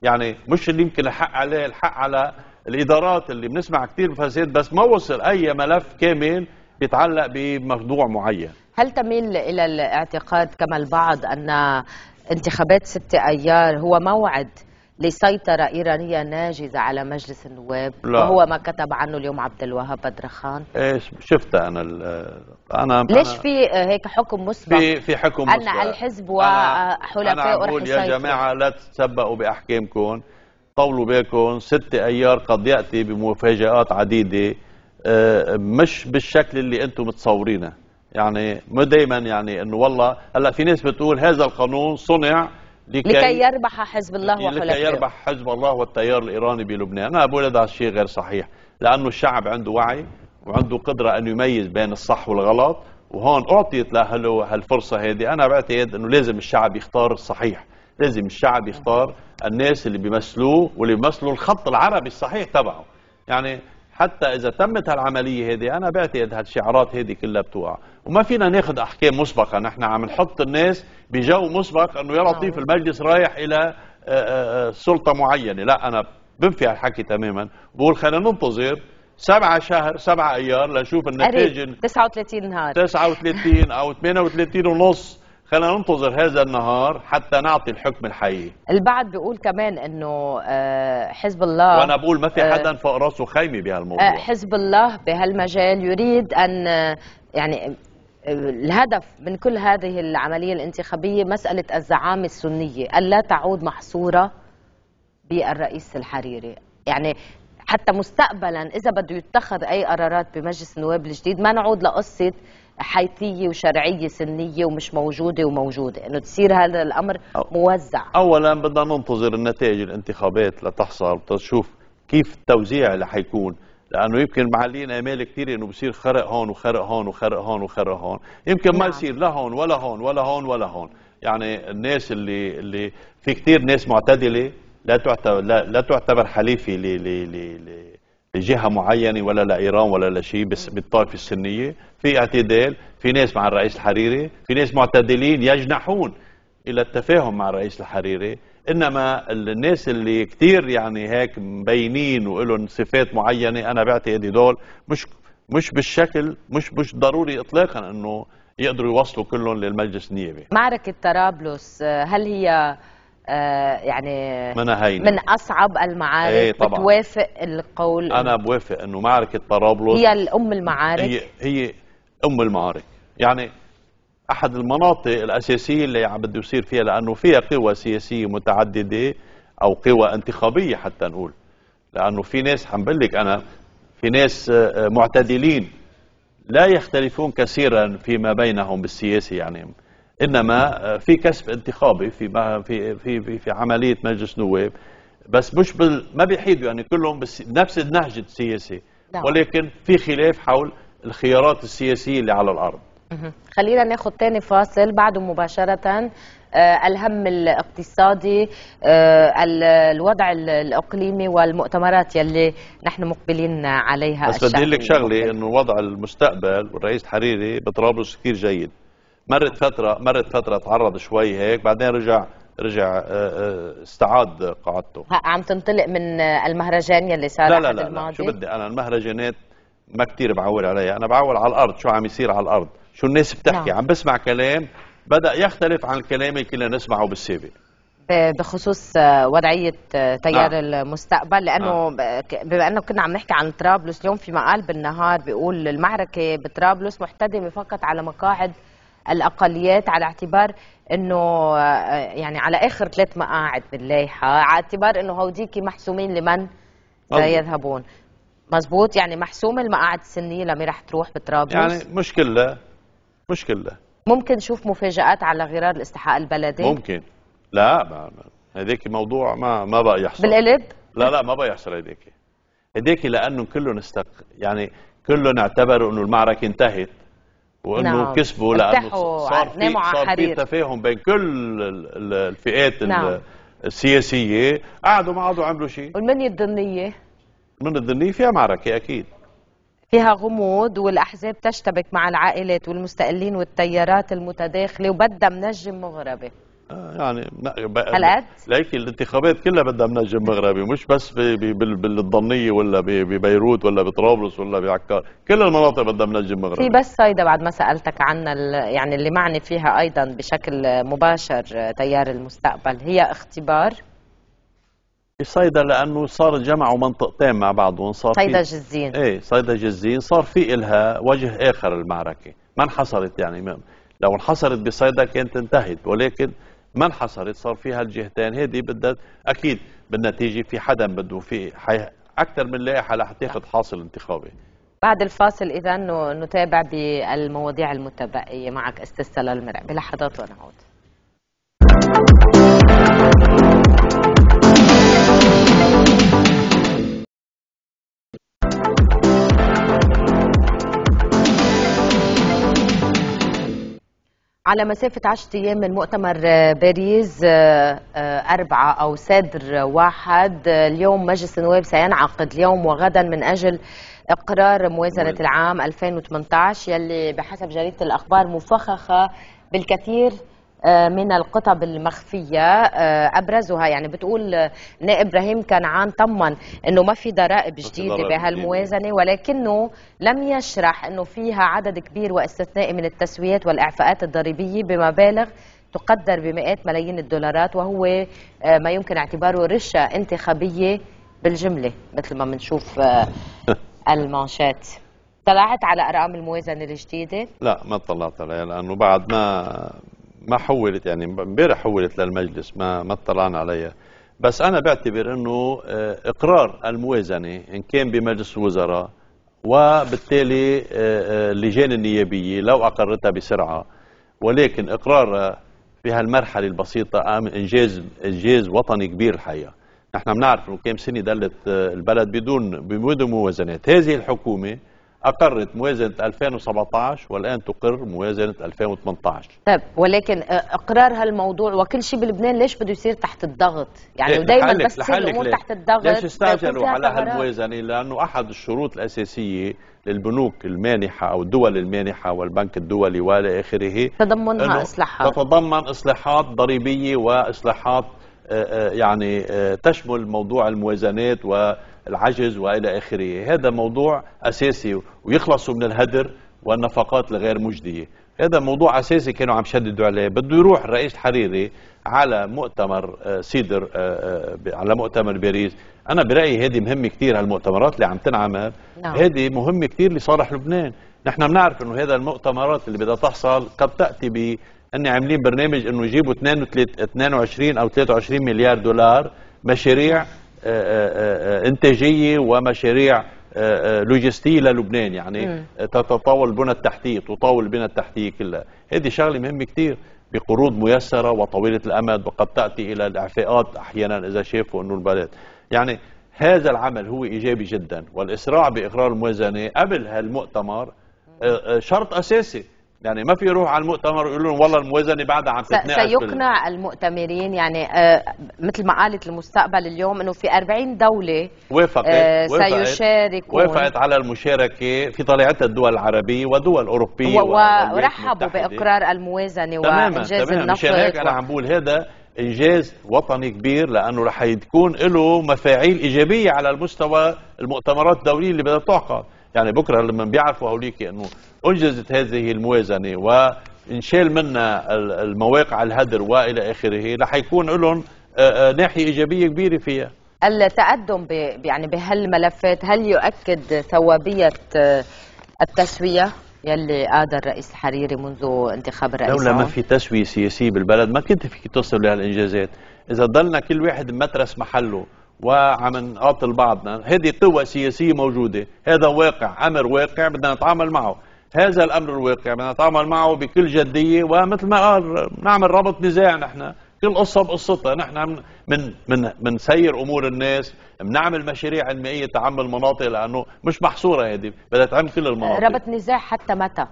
يعني مش اللي يمكن الحق عليه الحق على الإدارات اللي بنسمع كثير بفساد بس ما وصل أي ملف كامل يتعلق بموضوع معين هل تميل إلى الاعتقاد كما البعض أن انتخابات 6 أيار هو موعد لسيطرة إيرانية ناجزة على مجلس النواب لا. وهو ما كتب عنه اليوم عبد الوهاب بدرخان ايش شفتها أنا أنا ليش أنا في هيك حكم مسبق في في حكم مسبق أن الحزب وحلفائه أنا أقول يا جماعة لا تتسبقوا بأحكامكم طولوا بالكم ست أيار قد يأتي بمفاجآت عديدة آه، مش بالشكل اللي أنتم متصورينه يعني مو دايما يعني انه والله هلا في ناس بتقول هذا القانون صنع لكي, لكي يربح حزب الله وحلفائه لكي يربح حزب الله والتيار الإيراني بلبنان أنا بقول هذا الشيء غير صحيح لأنه الشعب عنده وعي وعنده قدرة أن يميز بين الصح والغلط وهون أعطيت له هالفرصة هذه أنا بعتقد أنه لازم الشعب يختار الصحيح لازم الشعب يختار الناس اللي بيمثلوه واللي بيمثلوا الخط العربي الصحيح تبعه يعني حتى إذا تمت هالعملية هذه أنا بعتقد هالشعارات هذه كلها بتوقع وما فينا ناخذ أحكام مسبقة نحن عم نحط الناس بجو مسبق أنه يا لطيف نعم. المجلس رايح إلى آه، آه، آه، سلطة معينة لا أنا بنفي هالحكي تماما بقول خلينا ننتظر سبعة شهر سبعة أيار لنشوف النتائج 39 نهار 39 أو 38 ونص خلينا ننتظر هذا النهار حتى نعطي الحكم الحقيقي البعض بيقول كمان انه آه، حزب الله وانا بقول ما في آه، حدا فوق راسه خيمه بهالموضوع آه، حزب الله بهالمجال يريد ان يعني الهدف من كل هذه العملية الانتخابية مسألة الزعامة السنية ألا تعود محصورة بالرئيس الحريري يعني حتى مستقبلا إذا بده يتخذ أي قرارات بمجلس النواب الجديد ما نعود لقصة حيثيه وشرعيه سنيه ومش موجوده وموجوده انه تصير هذا الامر موزع اولا بدنا ننتظر النتائج الانتخابات لتحصل تشوف كيف التوزيع اللي حيكون لانه يمكن معلين امال كثير انه بصير خرق هون وخرق هون وخرق هون وخرق هون يمكن نعم. ما يصير لا هون ولا هون ولا هون ولا هون يعني الناس اللي اللي في كثير ناس معتدله لا تعتبر لا, لا تعتبر حليفه ل جهه معينه ولا لايران ولا لشيء بس بالطائفه السنيه في اعتدال في ناس مع الرئيس الحريري في ناس معتدلين يجنحون الى التفاهم مع الرئيس الحريري انما الناس اللي كثير يعني هيك مبينين ولهم صفات معينه انا بعتقد هدول مش مش بالشكل مش مش ضروري اطلاقا انه يقدروا يوصلوا كلهم للمجلس النيابي معركه طرابلس آه، هل هي آه، يعني من, من اصعب المعارك ايه طبعا. بتوافق القول انا بوافق انه معركه طرابلس هي الام المعارك هي هي ام المعارك يعني احد المناطق الاساسيه اللي عم بده يصير فيها لانه فيها قوى سياسيه متعدده او قوى انتخابيه حتى نقول لانه في ناس عم لك انا في ناس آه، آه، معتدلين لا يختلفون كثيرا فيما بينهم بالسياسه يعني انما آه، في كسب انتخابي في في في في عمليه مجلس نواب بس مش بال ما بيحيدوا يعني كلهم بنفس النهج السياسي نعم. ولكن في خلاف حول الخيارات السياسيه اللي على الارض خلينا ناخذ ثاني فاصل بعده مباشرة آه، الهم الاقتصادي آه، الوضع الإقليمي والمؤتمرات يلي نحن مقبلين عليها بس بدي لك شغلة أنه وضع المستقبل والرئيس حريري بطرابلس كثير جيد مرت فتره مرت فتره تعرض شوي هيك بعدين رجع رجع آه، آه، استعاد قاعدته عم تنطلق من آه، المهرجان يلي صار لا لا لا, لا شو بدي انا المهرجانات ما كثير بعول عليها انا بعول على الارض شو عم يصير على الارض شو الناس بتحكي نعم. عم بسمع كلام بدا يختلف عن الكلام اللي كنا نسمعه بالسابق بخصوص وضعية تيار نعم. المستقبل لأنه نعم. بما أنه كنا عم نحكي عن طرابلس اليوم في مقال بالنهار بيقول المعركة بطرابلس محتدمة فقط على مقاعد الاقليات على اعتبار انه آه، يعني على اخر ثلاث مقاعد باللايحه على اعتبار انه هوديك محسومين لمن لا يذهبون مزبوط يعني محسوم المقاعد السنيه لما رح تروح بطرابلس يعني مشكله مشكله ممكن نشوف مفاجات على غرار الاستحقاق البلدي ممكن لا ما هذيك موضوع ما ما بقى يحصل بالقلب لا لا ما بقى يحصل هذيك هذيك لانه كلهم استق يعني كلهم اعتبروا انه المعركه انتهت وانه نعم. كسبوا لانه صار في صار في تفاهم بين كل الفئات نعم. السياسيه قعدوا ما قعدوا عملوا شيء والمنية الظنيه من الظنيه فيها معركه اكيد فيها غموض والاحزاب تشتبك مع العائلات والمستقلين والتيارات المتداخله وبدها منجم مغربي آه، يعني حلقات ليكي الانتخابات كلها بدها منجم مغربي مش بس بالضنيه ولا ببيروت ولا بطرابلس ولا بعكار كل المناطق بدها منجم مغربي في بس صيدا بعد ما سالتك عنها يعني اللي معني فيها ايضا بشكل مباشر آه، تيار المستقبل هي اختبار صيدا لانه صار جمعوا منطقتين مع بعضهم صار صيدا جزين ايه صيدا جزين صار في الها وجه اخر المعركه ما انحصرت يعني لو انحصرت بصيدا كانت انتهت ولكن ما انحصرت صار فيها الجهتين هذه بدها اكيد بالنتيجه في حدا بده في اكثر من لائحه لحتاخذ تاخذ حاصل انتخابي بعد الفاصل اذا نتابع بالمواضيع المتبقيه معك استاذ سلال المرعي بلحظات ونعود على مسافة 10 أيام من مؤتمر آه، باريس آه، آه، أربعة أو صدر واحد اليوم مجلس النواب سينعقد اليوم وغدا من أجل إقرار موازنة العام 2018 يلي بحسب جريدة الأخبار مفخخة بالكثير آه، من القطب المخفية آه، أبرزها يعني بتقول آه، نائب إبراهيم كنعان طمن أنه ما في ضرائب جديدة بهالموازنة ولكنه لم يشرح أنه فيها عدد كبير واستثنائي من التسويات والإعفاءات الضريبية بمبالغ تقدر بمئات ملايين الدولارات وهو ما يمكن اعتباره رشة انتخابية بالجملة مثل ما بنشوف المانشات طلعت على ارقام الموازنه الجديده؟ لا ما اطلعت عليها لانه بعد ما ما حولت يعني امبارح حولت للمجلس ما ما اطلعنا عليها بس انا بعتبر انه آه، اقرار الموازنه ان كان بمجلس الوزراء وبالتالي آه، آه، اللجان النيابيه لو اقرتها بسرعه ولكن اقرارها في هالمرحله البسيطه انجاز انجاز وطني كبير الحقيقه نحن بنعرف انه كم سنه ضلت البلد بدون بدون موازنات هذه الحكومه أقرت موازنة 2017 والآن تقر موازنة 2018 طيب ولكن آه، اقرار هالموضوع وكل شيء بلبنان ليش بده يصير تحت الضغط يعني ودائما إيه، بس تصير الأمور تحت الضغط ليش استعجلوا على هالموازنة لأنه أحد الشروط الأساسية للبنوك المانحة أو الدول المانحة والبنك الدولي وإلى آخره تضمنها إصلاحات تتضمن إصلاحات ضريبية وإصلاحات آه، آه، يعني تشمل موضوع الموازنات و العجز والى اخره، هذا موضوع اساسي ويخلصوا من الهدر والنفقات الغير مجديه، هذا موضوع اساسي كانوا عم شددوا عليه، بده يروح الرئيس الحريري على مؤتمر آه، سيدر آه، آه، على مؤتمر باريس، انا برايي هذه مهمه كثير هالمؤتمرات اللي عم تنعمل نعم. هذه مهمه كثير لصالح لبنان، نحن بنعرف انه هذا المؤتمرات اللي بدها تحصل قد تاتي ب اني عاملين برنامج انه يجيبوا 22 او 23 مليار دولار مشاريع آه، آه، آه، انتاجيه ومشاريع لوجستيه للبنان يعني تتطاول البنى التحتيه تطاول البنى التحتيه كلها هذه شغله مهمه كثير بقروض ميسره وطويله الامد وقد تاتي الى الاعفاءات احيانا اذا شافوا انه البلد يعني هذا العمل هو ايجابي جدا والاسراع باقرار الموازنه قبل هالمؤتمر شرط اساسي يعني ما في يروح على المؤتمر ويقول لهم والله الموازنه بعدها عم تتناقش سيقنع المؤتمرين يعني آه مثل ما قالت المستقبل اليوم انه في 40 دوله وافقت آه سيشاركون وافقت على المشاركه في طليعتها الدول العربيه ودول اوروبيه ورحبوا باقرار الموازنه تماما وانجاز تماما مشان هيك انا عم بقول هذا انجاز وطني كبير لانه رح يكون له مفاعيل ايجابيه على المستوى المؤتمرات الدوليه اللي بدها تعقد يعني بكرة لما بيعرفوا هوليك أنه أنجزت هذه الموازنة وانشال منا المواقع الهدر وإلى آخره رح يكون لهم آه، آه، ناحية إيجابية كبيرة فيها التقدم يعني بهالملفات هل يؤكد ثوابية آه، التسوية يلي قاد الرئيس الحريري منذ انتخاب الرئيس لولا ما في تسوية سياسية بالبلد ما كنت فيك توصل لهالإنجازات إذا ضلنا كل واحد مترس محله وعم نقاتل بعضنا هذه قوى سياسية موجودة هذا واقع أمر واقع بدنا نتعامل معه هذا الأمر الواقع بدنا نتعامل معه بكل جدية ومثل ما قال نعمل ربط نزاع نحن كل قصة بقصتها نحن من من سير أمور الناس بنعمل مشاريع علمية تعم المناطق لأنه مش محصورة هذه بدها تعم كل المناطق ربط نزاع حتى متى؟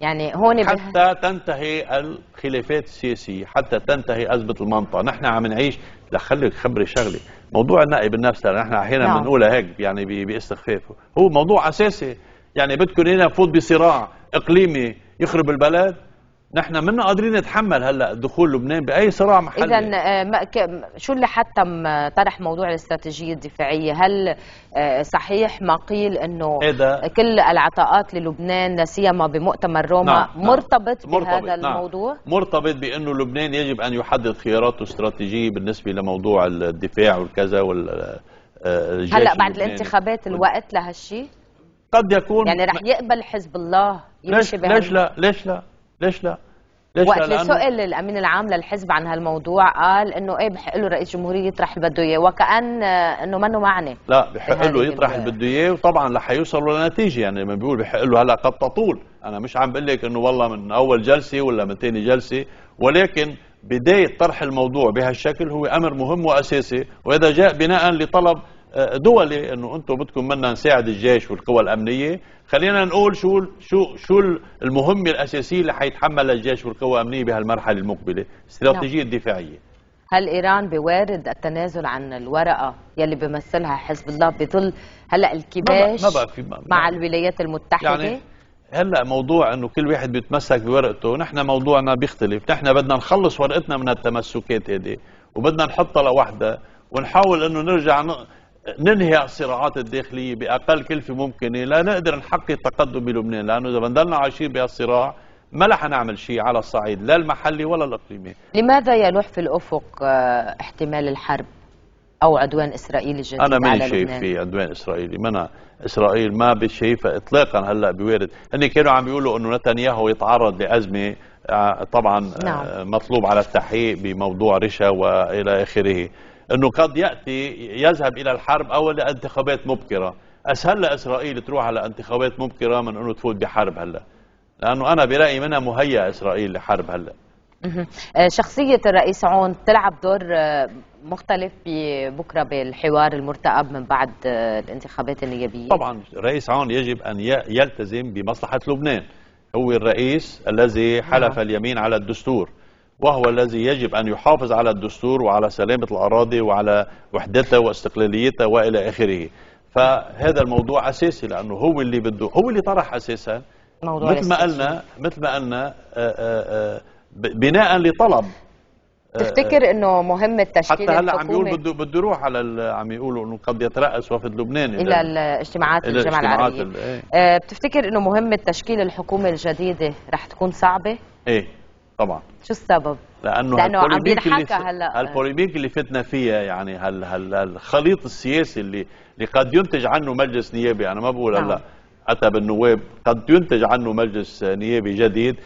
يعني هون حتى تنتهي الخلافات السياسية حتى تنتهي أزمة المنطقة نحن عم نعيش دخلك خبري شغله موضوع النقي بالنفس نحن احيانا نعم. بنقولها هيك يعني باستخفاف هو موضوع اساسي يعني بدكم هنا نفوت بصراع اقليمي يخرب البلد نحن منا قادرين نتحمل هلا دخول لبنان باي صراع محلي اذا آه، شو اللي حتم آه، طرح موضوع الاستراتيجيه الدفاعيه هل آه، صحيح ما قيل انه كل العطاءات للبنان سيما بمؤتمر روما نعم. نعم. مرتبط نعم. بهذا نعم الموضوع مرتبط بانه لبنان يجب ان يحدد خياراته الاستراتيجيه بالنسبه لموضوع الدفاع والكذا وال هلا بعد الانتخابات الوقت لهالشيء قد يكون يعني رح يقبل حزب الله يمشي ليش لا ليش لا ليش لا؟ ليش وقت اللي سئل الامين العام للحزب عن هالموضوع قال انه ايه بحق له رئيس الجمهوريه يطرح اللي بده اياه وكان آه، انه منه معنى لا بحق له يطرح اللي بده اياه وطبعا رح يوصلوا لنتيجه يعني لما بيقول بحق له هلا قد تطول انا مش عم بقول لك انه والله من اول جلسه ولا من ثاني جلسه ولكن بدايه طرح الموضوع بهالشكل هو امر مهم واساسي واذا جاء بناء لطلب دولي انه انتم بدكم منا نساعد الجيش والقوى الامنيه خلينا نقول شو شو شو المهمه الاساسيه اللي حيتحملها الجيش والقوى الامنيه بهالمرحله المقبله استراتيجيه نعم. دفاعيه هل ايران بوارد التنازل عن الورقه يلي بيمثلها حزب الله بظل هلا الكباش ما بقى في ما مع الولايات المتحده يعني هلا موضوع انه كل واحد بيتمسك بورقته نحن موضوعنا بيختلف نحن بدنا نخلص ورقتنا من التمسكات هذه وبدنا نحطها لوحدها ونحاول انه نرجع ننهي الصراعات الداخليه باقل كلفه ممكنه لنقدر نحقق تقدم بلبنان لانه اذا بنضلنا عايشين بهالصراع ما رح نعمل شيء على الصعيد لا المحلي ولا الاقليمي لماذا يلوح في الافق آه، احتمال الحرب او عدوان اسرائيلي جديد انا ماني شايف في عدوان اسرائيلي منا اسرائيل ما بشايفها اطلاقا هلا بوارد هن كانوا عم يقولوا انه نتنياهو يتعرض لازمه آه، طبعا آه، نعم. مطلوب على التحقيق بموضوع رشا والى اخره أنه قد يأتي يذهب إلى الحرب أو الى انتخابات مبكرة أسهل لإسرائيل تروح على انتخابات مبكرة من أنه تفوت بحرب هلأ لأنه أنا برأيي منها مهيئة إسرائيل لحرب هلأ آه، شخصية الرئيس عون تلعب دور آه، مختلف بكرة بالحوار المرتقب من بعد آه، الانتخابات النيابية طبعا الرئيس عون يجب أن يلتزم بمصلحة لبنان هو الرئيس الذي حلف نعم. اليمين على الدستور وهو الذي يجب أن يحافظ على الدستور وعلى سلامة الأراضي وعلى وحدتها واستقلاليتها وإلى آخره فهذا الموضوع أساسي لأنه هو اللي بده هو اللي طرح أساسا مثل ما قلنا مثل ما قلنا آه، آه، آه، بناء لطلب تفتكر انه مهم التشكيل حتى هلا عم يقول بده بده يروح على عم يقولوا انه قد يترأس وفد لبنان الى الاجتماعات إلى الجامعه العربيه الاجتماعات إيه. بتفتكر انه مهم التشكيل الحكومي الجديده رح تكون صعبه؟ ايه طبعا شو السبب؟ لانه لانه عم هلا هالبوليميك اللي فتنا فيها يعني هال هال هالخليط السياسي اللي اللي قد ينتج عنه مجلس نيابي انا ما بقول هلا نعم. اتى بالنواب قد ينتج عنه مجلس نيابي جديد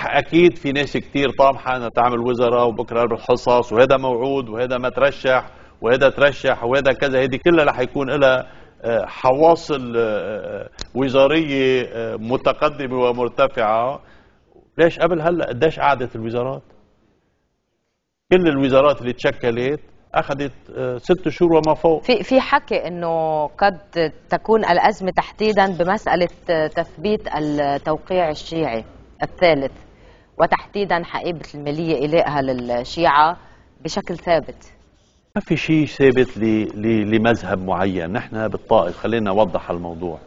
اكيد في ناس كثير طامحه انها تعمل وزراء وبكره بالحصص وهذا موعود وهذا ما ترشح وهذا ترشح وهذا كذا هذه كلها رح يكون لها آه، حواصل آه، آه، وزاريه متقدمه ومرتفعه ليش قبل هلا قديش قعدت الوزارات كل الوزارات اللي تشكلت اخذت آه، ست شهور وما فوق في في حكي انه قد تكون الازمه تحديدا بمساله آه، تثبيت التوقيع الشيعي الثالث وتحديدا حقيبه الماليه الائها للشيعه بشكل ثابت ما في شيء ثابت لمذهب معين نحن بالطائف خلينا نوضح الموضوع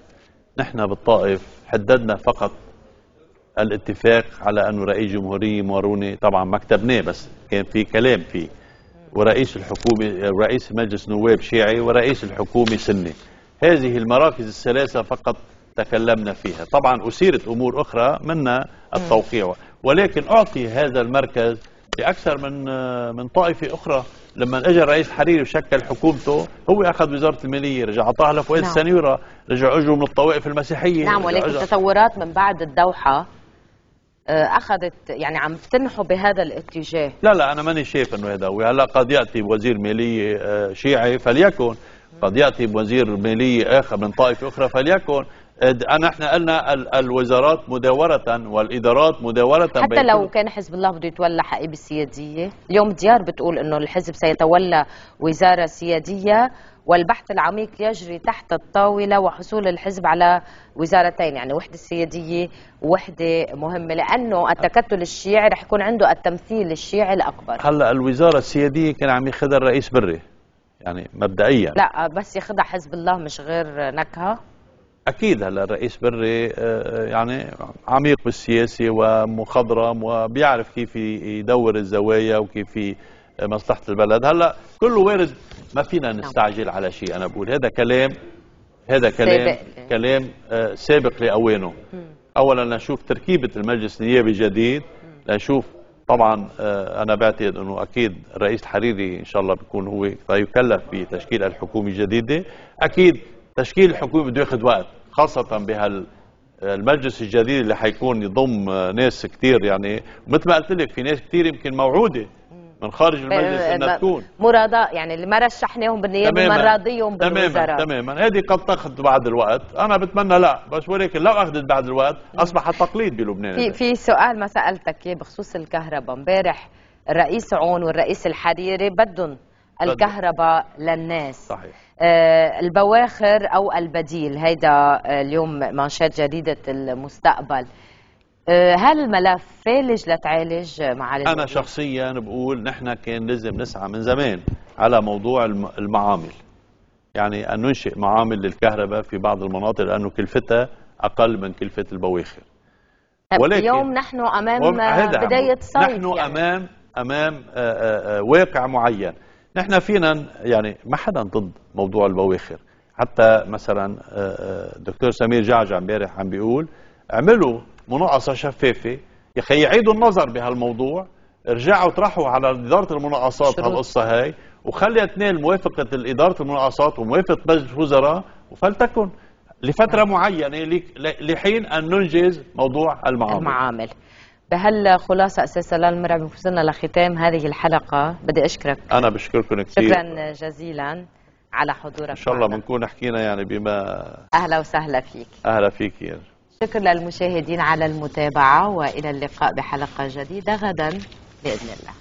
نحن بالطائف حددنا فقط الاتفاق على أنه رئيس جمهورية ماروني طبعا ما كتبناه بس كان في كلام فيه ورئيس الحكومة رئيس مجلس نواب شيعي ورئيس الحكومة سني هذه المراكز الثلاثة فقط تكلمنا فيها طبعا اسيرت أمور أخرى منا التوقيع ولكن أعطي هذا المركز لأكثر من من طائفة أخرى لما اجى الرئيس حريري وشكل حكومته هو اخذ وزاره الماليه رجع اعطاها لفؤاد نعم. السنيوره رجع اجوا من الطوائف المسيحيه نعم ولكن التطورات من بعد الدوحه آه، اخذت يعني عم تنحو بهذا الاتجاه لا لا انا ماني شايف انه هذا وهلا قد ياتي بوزير ماليه آه، شيعي فليكن قد ياتي بوزير ماليه اخر من طائفه اخرى فليكن نحن قلنا الوزارات مداورة والإدارات مداورة حتى لو كان حزب الله بده يتولى حقيبة سيادية اليوم ديار بتقول أنه الحزب سيتولى وزارة سيادية والبحث العميق يجري تحت الطاولة وحصول الحزب على وزارتين يعني وحدة سيادية ووحدة مهمة لأنه التكتل الشيعي رح يكون عنده التمثيل الشيعي الأكبر هلا الوزارة السيادية كان عم ياخذها الرئيس بري يعني مبدئيا لا بس ياخذها حزب الله مش غير نكهة اكيد هلا الرئيس بري آه، آه، يعني عميق بالسياسه ومخضرم وبيعرف كيف يدور الزوايا وكيف مصلحه البلد هلا كله وارد ما فينا نعم. نستعجل على شيء أنا بقول هذا كلام هذا كلام سابق. كلام آه، سابق لأوانه أولا نشوف تركيبة المجلس النيابي الجديد نشوف طبعا آه، أنا بعتقد أنه أكيد الرئيس الحريري إن شاء الله بيكون هو سيكلف بتشكيل الحكومة الجديدة أكيد تشكيل الحكومة بده ياخذ وقت خاصة بهال آه، المجلس الجديد اللي حيكون يضم ناس كثير يعني مثل ما قلت لك في ناس كثير يمكن موعوده من خارج المجلس آه، انها تكون مرضاء يعني اللي ما رشحناهم بالنيابه ما راضيهم بالوزراء تماما تماما هذه قد تاخذ بعض الوقت انا بتمنى لا بس ولكن لو اخذت بعض الوقت اصبح التقليد بلبنان في في سؤال ما سالتك اياه بخصوص الكهرباء امبارح الرئيس عون والرئيس الحريري بدهم الكهرباء للناس صحيح آه البواخر او البديل هيدا آه، اليوم منشات جريده المستقبل أه، هل الملف فالج لتعالج معالج انا شخصيا بقول نحن كان لازم نسعى من زمان على موضوع المعامل يعني ان ننشئ معامل للكهرباء في بعض المناطق لانه كلفتها اقل من كلفه البواخر ولكن اليوم نحن امام بدايه صيف نحن يعني. امام امام آه، آه، واقع معين نحن فينا يعني ما حدا ضد موضوع البواخر حتى مثلا دكتور سمير جعجع امبارح عم بيقول عملوا مناقصه شفافه يا اخي يعيدوا النظر بهالموضوع ارجعوا طرحوا على اداره المناقصات هالقصه هاي وخلي اثنين موافقه اداره المناقصات وموافقه مجلس الوزراء وفلتكن لفتره نعم. معينه لحين ان ننجز موضوع المعامل المعامل بهالخلاصة أساسا للمرعب وصلنا لختام هذه الحلقة بدي أشكرك أنا بشكركم كثير شكرا جزيلا على حضورك إن شاء الله بنكون حكينا يعني بما أهلا وسهلا فيك أهلا فيك يعني. شكرا للمشاهدين على المتابعة وإلى اللقاء بحلقة جديدة غدا بإذن الله